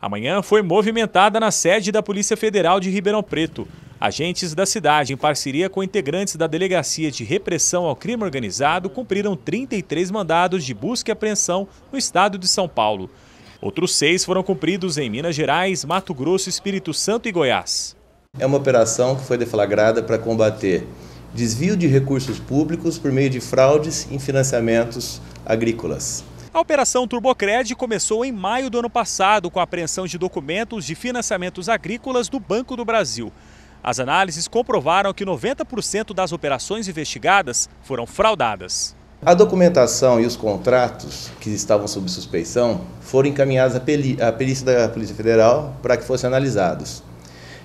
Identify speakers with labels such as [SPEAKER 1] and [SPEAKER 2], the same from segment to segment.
[SPEAKER 1] A manhã foi movimentada na sede da Polícia Federal de Ribeirão Preto. Agentes da cidade, em parceria com integrantes da Delegacia de Repressão ao Crime Organizado, cumpriram 33 mandados de busca e apreensão no estado de São Paulo. Outros seis foram cumpridos em Minas Gerais, Mato Grosso, Espírito Santo e Goiás. É uma operação que foi
[SPEAKER 2] deflagrada para combater desvio de recursos públicos por meio de fraudes em financiamentos agrícolas.
[SPEAKER 1] A operação Turbocred começou em maio do ano passado com a apreensão de documentos de financiamentos agrícolas do Banco do Brasil. As análises comprovaram que 90% das operações investigadas foram fraudadas. A
[SPEAKER 2] documentação e os contratos que estavam sob suspeição foram encaminhados à perícia da Polícia Federal para que fossem analisados.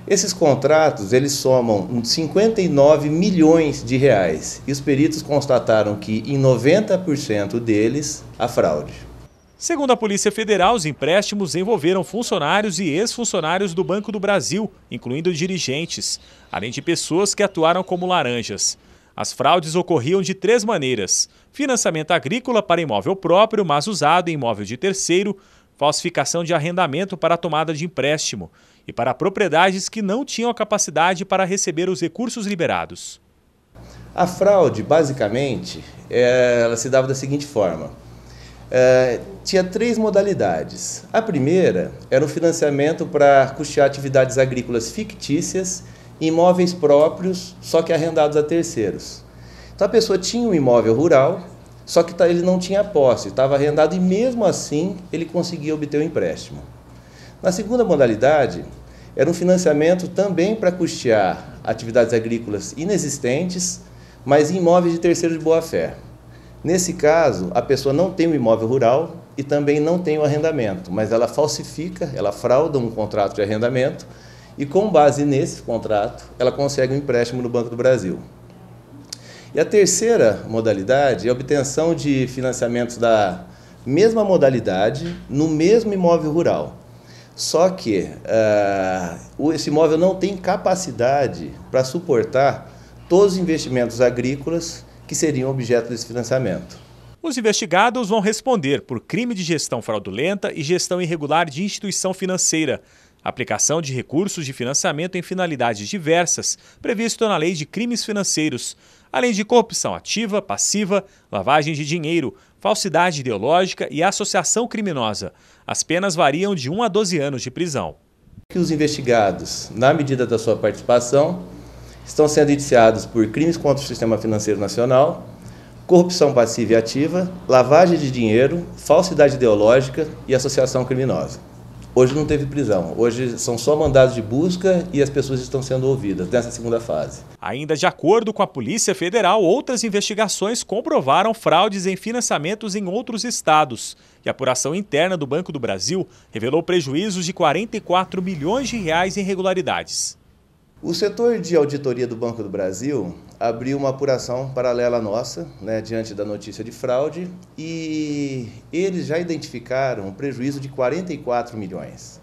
[SPEAKER 2] Esses contratos, eles somam 59 milhões de reais e os peritos constataram que em 90% deles há fraude.
[SPEAKER 1] Segundo a Polícia Federal, os empréstimos envolveram funcionários e ex-funcionários do Banco do Brasil, incluindo dirigentes, além de pessoas que atuaram como laranjas. As fraudes ocorriam de três maneiras: financiamento agrícola para imóvel próprio, mas usado em imóvel de terceiro, falsificação de arrendamento para tomada de empréstimo e para propriedades que não tinham a capacidade para receber os recursos liberados. A fraude, basicamente, ela se dava
[SPEAKER 2] da seguinte forma. É, tinha três modalidades. A primeira era o financiamento para custear atividades agrícolas fictícias, imóveis próprios, só que arrendados a terceiros. Então a pessoa tinha um imóvel rural, só que tá, ele não tinha posse, estava arrendado e mesmo assim ele conseguia obter o um empréstimo. Na segunda modalidade, era um financiamento também para custear atividades agrícolas inexistentes, mas em imóveis de terceiro de boa-fé. Nesse caso, a pessoa não tem o um imóvel rural e também não tem o um arrendamento, mas ela falsifica, ela frauda um contrato de arrendamento e, com base nesse contrato, ela consegue um empréstimo no Banco do Brasil. E a terceira modalidade é a obtenção de financiamentos da mesma modalidade no mesmo imóvel rural. Só que uh, esse imóvel não tem capacidade para suportar todos os investimentos agrícolas que seriam objeto desse financiamento.
[SPEAKER 1] Os investigados vão responder por crime de gestão fraudulenta e gestão irregular de instituição financeira aplicação de recursos de financiamento em finalidades diversas, previsto na Lei de Crimes Financeiros, além de corrupção ativa, passiva, lavagem de dinheiro, falsidade ideológica e associação criminosa. As penas variam de 1 a 12 anos de prisão. Que os investigados, na medida da sua participação,
[SPEAKER 2] estão sendo indiciados por crimes contra o sistema financeiro nacional, corrupção passiva e ativa, lavagem de dinheiro, falsidade ideológica e associação criminosa. Hoje
[SPEAKER 1] não teve prisão. Hoje são só mandados de busca e as pessoas estão sendo ouvidas nessa segunda fase. Ainda de acordo com a Polícia Federal, outras investigações comprovaram fraudes em financiamentos em outros estados. E a apuração interna do Banco do Brasil revelou prejuízos de 44 milhões de reais em irregularidades.
[SPEAKER 2] O setor de auditoria do Banco do Brasil abriu uma apuração paralela nossa, né, diante da notícia de fraude, e eles já identificaram um prejuízo de 44 milhões.